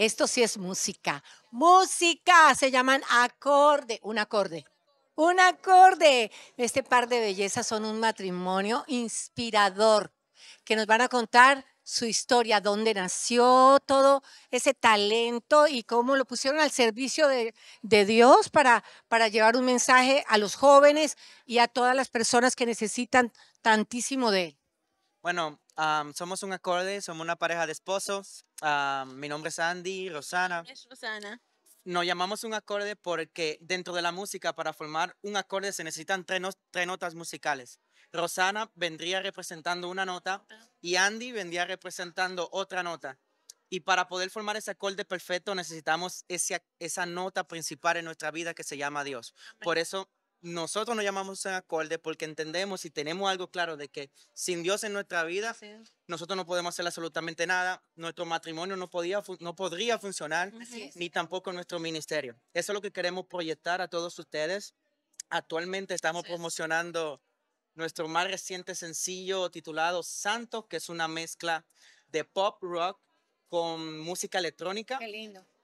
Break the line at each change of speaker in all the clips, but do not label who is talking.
Esto sí es música. Música se llaman acorde, un acorde. Un acorde. Este par de bellezas son un matrimonio inspirador que nos van a contar su historia, dónde nació, todo ese talento y cómo lo pusieron al servicio de, Dios para, para llevar un mensaje a los jóvenes y a todas las personas que necesitan tantísimo de él.
Bueno, somos un acorde, somos una pareja de esposos. mi nombre es Andy, Rosana. Es Rosana. Nos llamamos un acorde porque dentro de la música, para formar un acorde, se necesitan tres, notas musicales. Rosana vendría representando una nota ah. y Andy vendría representando otra nota. Y para poder formar ese acorde perfecto necesitamos esa nota principal en nuestra vida que se llama Dios. Por eso nosotros nos llamamos a acorde porque entendemos y tenemos algo claro de que sin Dios en nuestra vida, nosotros no podemos hacer absolutamente nada, nuestro matrimonio no, podría funcionar, ni tampoco nuestro ministerio. Eso es lo que queremos proyectar a todos ustedes. Actualmente estamos promocionando nuestro más reciente sencillo titulado Santo, que es una mezcla de pop rock con música electrónica.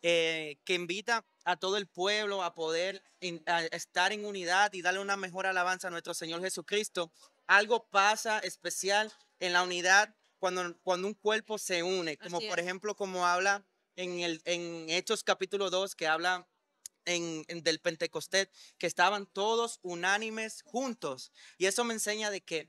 Eh, que invita a todo el pueblo a poder estar en unidad y darle una mejor alabanza a nuestro Señor Jesucristo. Algo pasa especial en la unidad cuando, cuando un cuerpo se une, como por ejemplo como habla en, el, en Hechos capítulo 2, que habla del Pentecostés, que estaban todos unánimes juntos. Y eso me enseña de que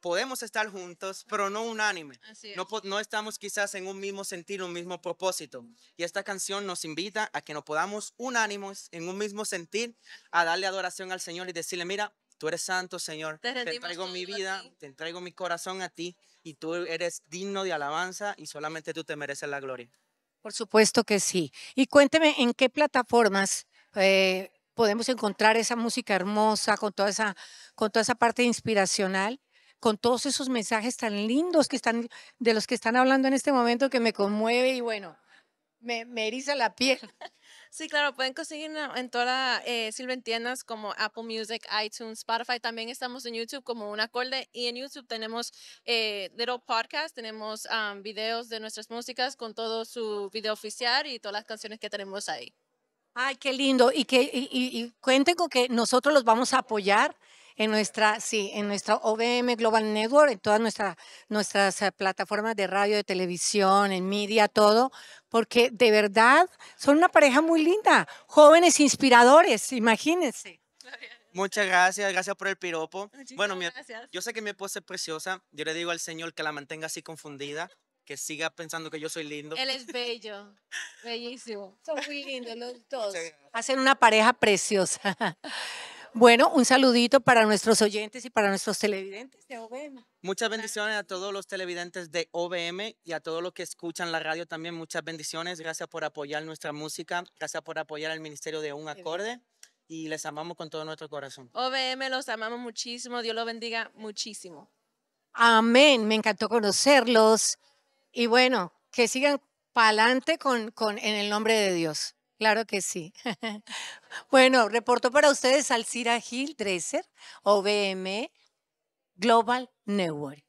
podemos estar juntos, pero no unánime. No, no estamos quizás en un mismo sentido, un mismo propósito. Mm. Y esta canción nos invita a que nos podamos unánimos en un mismo sentir, a darle adoración al Señor y decirle, mira, tú eres santo, Señor, te, entrego mi vida, te entrego mi corazón a ti y tú eres digno de alabanza y solamente tú te mereces la gloria. Por
supuesto que sí. Y cuénteme en qué plataformas eh, podemos encontrar esa música hermosa con toda esa, con toda esa parte inspiracional con todos esos mensajes tan lindos que están, de los que están hablando en este momento que me conmueve y bueno, me, eriza la piel. Sí, claro, pueden conseguir en todas eh, Silventianas como Apple Music, iTunes, Spotify. También estamos en YouTube como una Acorde y en YouTube tenemos eh, Little Podcast, tenemos videos de nuestras músicas con todo su video oficial y todas las canciones que tenemos ahí. Ay, qué lindo. Y, que, y cuenten con que nosotros los vamos a apoyar en nuestra, sí, en nuestra OBM Global Network, en todas nuestra, nuestras eh, plataformas de radio, de televisión, en media, todo, porque de verdad son una pareja muy linda, jóvenes inspiradores, imagínense.
Muchas gracias, gracias por el piropo. bueno, yo sé que mi esposa es preciosa. Yo le digo al Señor que la mantenga así confundida, que siga pensando que yo soy lindo. Él
es bello, bellísimo. Son
muy lindos los dos.
Hacen una pareja preciosa. Bueno, un saludito para nuestros oyentes y para nuestros televidentes
de OBM. Muchas bendiciones a todos los televidentes de OBM y a todos los que escuchan la radio también. Muchas bendiciones. Gracias por apoyar nuestra música. Gracias por apoyar al Ministerio de Un Acorde. Y les amamos con todo nuestro corazón.
OBM los amamos muchísimo. Dios los bendiga muchísimo. Amén. Me encantó conocerlos. Y bueno, que sigan para adelante con, con, en el nombre de Dios. Claro que sí. bueno, reporto para ustedes Alcira Gil Dresser, OBM Global Network.